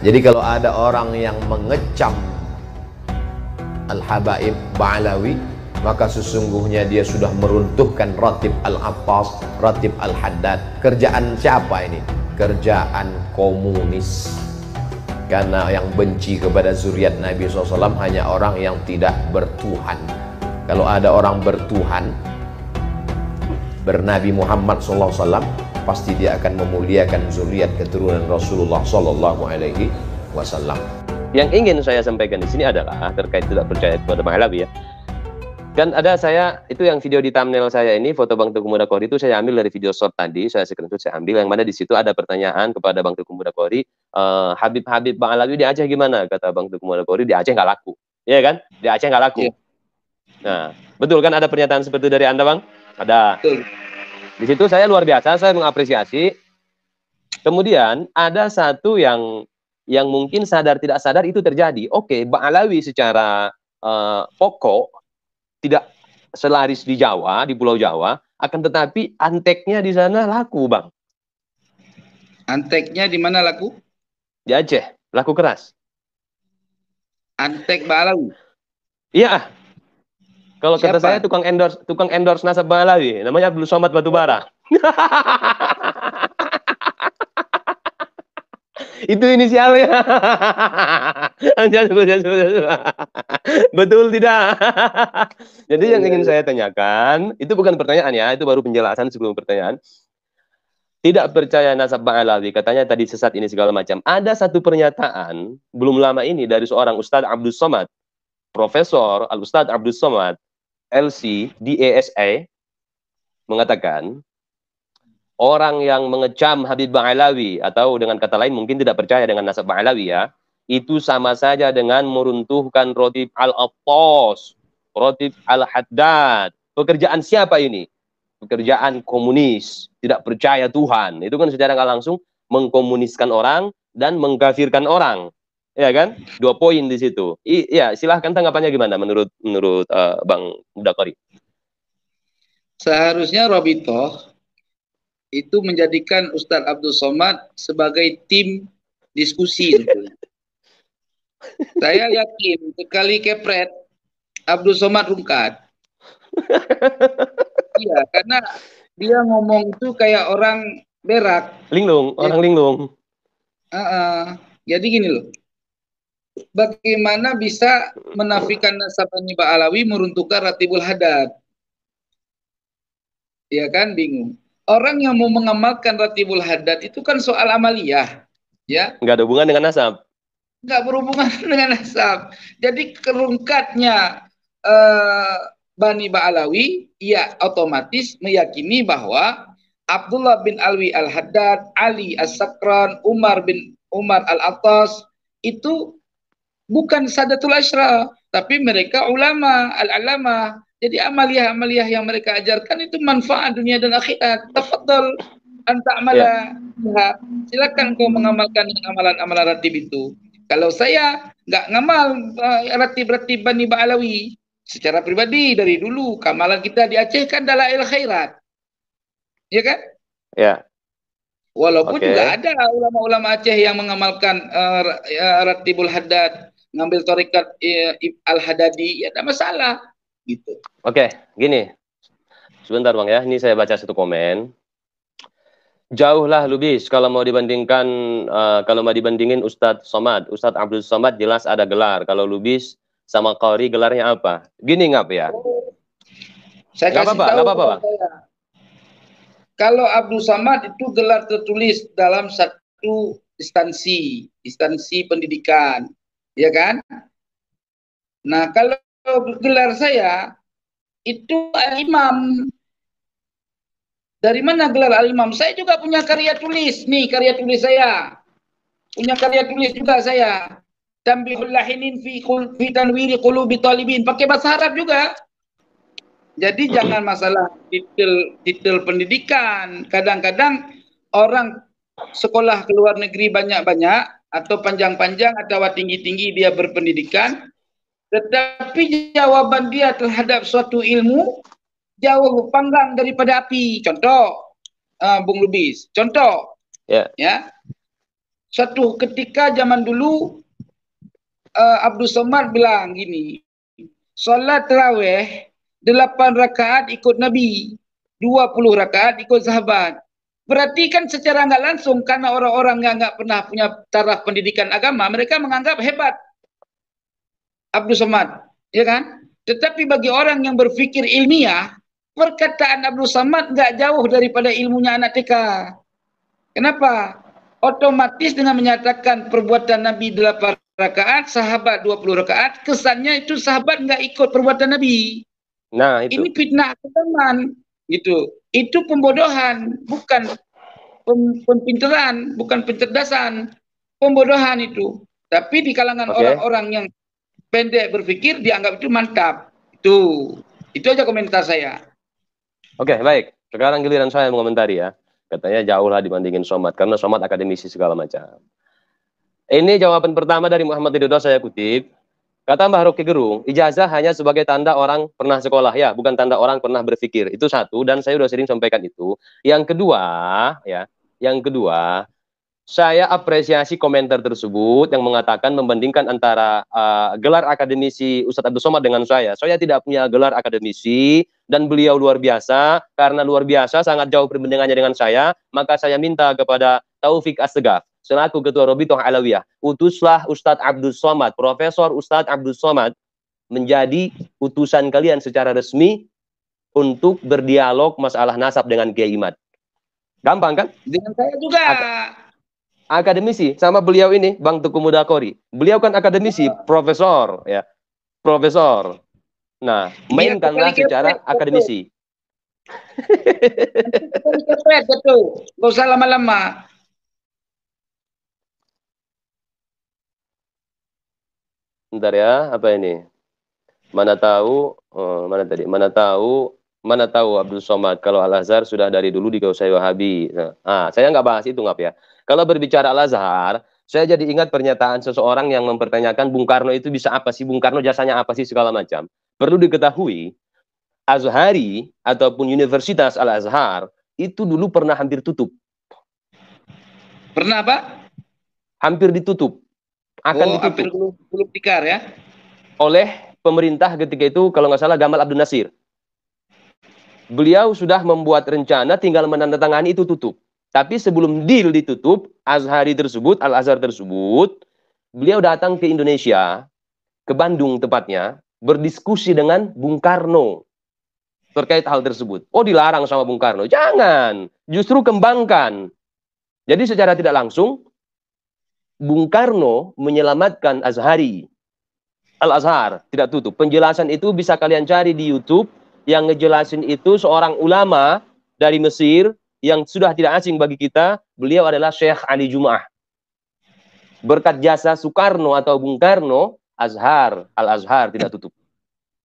Jadi kalau ada orang yang mengecam Al-Habaib Ba'alawi maka sesungguhnya dia sudah meruntuhkan Ratib Al-Abbas, Ratib Al-Haddad. Kerjaan siapa ini? Kerjaan komunis. Karena yang benci kepada zuriat Nabi SAW hanya orang yang tidak bertuhan. Kalau ada orang bertuhan, bernabi Muhammad SAW, pasti dia akan memuliakan zuriat keturunan Rasulullah Shallallahu Alaihi Wasallam. Yang ingin saya sampaikan di sini adalah ah, terkait tidak percaya kepada mahalabi ya. Dan ada saya itu yang video di thumbnail saya ini foto Bang Teguh Muda Kori itu saya ambil dari video short tadi saya screenshot saya ambil yang mana di situ ada pertanyaan kepada Bang Teguh Muda Kori e, eh, Habib Habib Bang Alawi di Aceh gimana kata Bang Teguh Muda Kori di Aceh nggak laku ya kan di Aceh nggak laku. Yeah. Nah betul kan ada pernyataan seperti dari anda Bang ada. Betul. Di situ saya luar biasa, saya mengapresiasi. Kemudian ada satu yang yang mungkin sadar tidak sadar itu terjadi. Oke, Mbak Alawi secara uh, pokok tidak selaris di Jawa, di Pulau Jawa, akan tetapi anteknya di sana laku, Bang. Anteknya di mana laku? Di Aceh, laku keras. Antek Mbak Alawi? Iya, kalau kata saya tukang endorse tukang endorse nasab Malawi, namanya Abdul Somad Batubara. Itu inisialnya. Betul tidak? Jadi yang ingin saya tanyakan, itu bukan pertanyaan ya, itu baru penjelasan sebelum pertanyaan. Tidak percaya nasab Alawi katanya tadi sesat ini segala macam. Ada satu pernyataan, belum lama ini, dari seorang Ustadz Abdul Somad, Profesor Al-Ustadz Abdul Somad, LC DASA mengatakan orang yang mengecam Habib Bang Alawi atau dengan kata lain mungkin tidak percaya dengan nasab Alawi ya, itu sama saja dengan meruntuhkan roti al apos roti Al-Haddad. Pekerjaan siapa ini? Pekerjaan komunis, tidak percaya Tuhan. Itu kan secara langsung mengkomuniskan orang dan mengkafirkan orang ya kan? Dua poin di situ. I, ya, silahkan tanggapannya gimana menurut menurut uh, Bang Dakori? Seharusnya Robito itu menjadikan Ustadz Abdul Somad sebagai tim diskusi. Saya yakin sekali kepret Abdul Somad rungkat. Iya, karena dia ngomong itu kayak orang berak. Linglung, orang iya. linglung. Uh -uh. Jadi gini loh, bagaimana bisa menafikan Nasabani Alawi meruntuhkan Ratibul Hadad? Ya kan bingung. Orang yang mau mengamalkan Ratibul Hadad itu kan soal amaliyah, ya. Enggak ada hubungan dengan nasab. Enggak berhubungan dengan nasab. Jadi kerungkatnya eh, Bani Ba'alawi ya otomatis meyakini bahwa Abdullah bin Alwi Al-Haddad, Ali As-Sakran, Umar bin Umar Al-Attas itu bukan sadatul asyra tapi mereka ulama, al-alama. Jadi amaliah-amaliah yang mereka ajarkan itu manfaat dunia dan akhirat. Tafadhal anta amala. Ya. Silakan kau mengamalkan amalan-amalan ratib itu. Kalau saya nggak ngamal uh, ratib-ratib Bani Ba'alawi, secara pribadi dari dulu kamalan kita di Aceh kan dalail khairat. Ya kan? Ya. Walaupun okay. juga ada ulama-ulama Aceh yang mengamalkan uh, ratibul haddad ngambil eh, Al-Hadadi ya tidak masalah gitu. Oke, okay, gini. Sebentar Bang ya, ini saya baca satu komen. Jauhlah Lubis kalau mau dibandingkan uh, kalau mau dibandingin Ustadz Somad, Ustadz Abdul Somad jelas ada gelar. Kalau Lubis sama Kori gelarnya apa? Gini ngap ya. Saya kasih apa-apa, apa-apa, Kalau Abdul Somad itu gelar tertulis dalam satu instansi, instansi pendidikan ya kan? Nah kalau gelar saya itu al-imam. Dari mana gelar al-imam? Saya juga punya karya tulis. Nih karya tulis saya. Punya karya tulis juga saya. Tambihul lahinin fi, fi tanwiri qulubi talibin. Pakai bahasa Arab juga. Jadi jangan masalah titel titel pendidikan. Kadang-kadang orang sekolah ke luar negeri banyak-banyak atau panjang-panjang atau tinggi-tinggi dia berpendidikan tetapi jawaban dia terhadap suatu ilmu jauh panggang daripada api contoh uh, Bung Lubis contoh yeah. ya, ya. suatu ketika zaman dulu uh, Abdul Somad bilang gini solat terawih delapan rakaat ikut Nabi 20 rakaat ikut sahabat Berarti kan secara nggak langsung karena orang-orang yang nggak pernah punya taraf pendidikan agama, mereka menganggap hebat. Abdul Samad, ya kan? Tetapi bagi orang yang berpikir ilmiah, perkataan Abdul Samad nggak jauh daripada ilmunya anak TK. Kenapa? Otomatis dengan menyatakan perbuatan Nabi 8 rakaat, sahabat 20 rakaat, kesannya itu sahabat nggak ikut perbuatan Nabi. Nah, itu. Ini fitnah teman gitu itu pembodohan bukan pem, pempinteran bukan pencerdasan pembodohan itu tapi di kalangan orang-orang okay. yang pendek berpikir dianggap itu mantap itu itu aja komentar saya oke okay, baik sekarang giliran saya mengomentari ya katanya jauh lah dibandingin somat karena somat akademisi segala macam ini jawaban pertama dari Muhammad Ridho saya kutip Kata Mbah Roki Gerung, ijazah hanya sebagai tanda orang pernah sekolah ya, bukan tanda orang pernah berpikir. Itu satu dan saya sudah sering sampaikan itu. Yang kedua, ya, yang kedua, saya apresiasi komentar tersebut yang mengatakan membandingkan antara uh, gelar akademisi Ustadz Abdul Somad dengan saya. Saya tidak punya gelar akademisi dan beliau luar biasa karena luar biasa sangat jauh perbandingannya dengan saya, maka saya minta kepada Taufik Assegaf selaku Ketua Robitoh Alawiyah. Utuslah Ustadz Abdul Somad, Profesor Ustadz Abdul Somad menjadi utusan kalian secara resmi untuk berdialog masalah nasab dengan Kiai Imad. Gampang kan? Dengan saya juga. Ak akademisi sama beliau ini Bang Tuku Mudakori. Beliau kan akademisi, oh. profesor ya. Profesor. Nah, iya, mainkanlah secara akademisi. Betul, betul. Gak usah lama-lama. Ntar ya, apa ini? Mana tahu, oh, mana tadi? Mana tahu, mana tahu Abdul Somad kalau Al Azhar sudah dari dulu dikuasai Wahabi. Nah, ah, saya nggak bahas itu ngap ya. Kalau berbicara Al Azhar, saya jadi ingat pernyataan seseorang yang mempertanyakan Bung Karno itu bisa apa sih, Bung Karno jasanya apa sih segala macam. Perlu diketahui, Azhari ataupun Universitas Al Azhar itu dulu pernah hampir tutup. Pernah apa? Hampir ditutup akan oh, dipimpin belum, tikar ya oleh pemerintah ketika itu kalau nggak salah Gamal Abdul Nasir. Beliau sudah membuat rencana tinggal menandatangani itu tutup. Tapi sebelum deal ditutup, Azhari tersebut, Al-Azhar tersebut, beliau datang ke Indonesia, ke Bandung tepatnya, berdiskusi dengan Bung Karno terkait hal tersebut. Oh dilarang sama Bung Karno. Jangan, justru kembangkan. Jadi secara tidak langsung, Bung Karno menyelamatkan Azhari. Al-Azhar, tidak tutup. Penjelasan itu bisa kalian cari di YouTube. Yang ngejelasin itu seorang ulama dari Mesir yang sudah tidak asing bagi kita. Beliau adalah Syekh Ali Jum'ah. Berkat jasa Soekarno atau Bung Karno, Azhar, Al-Azhar tidak tutup.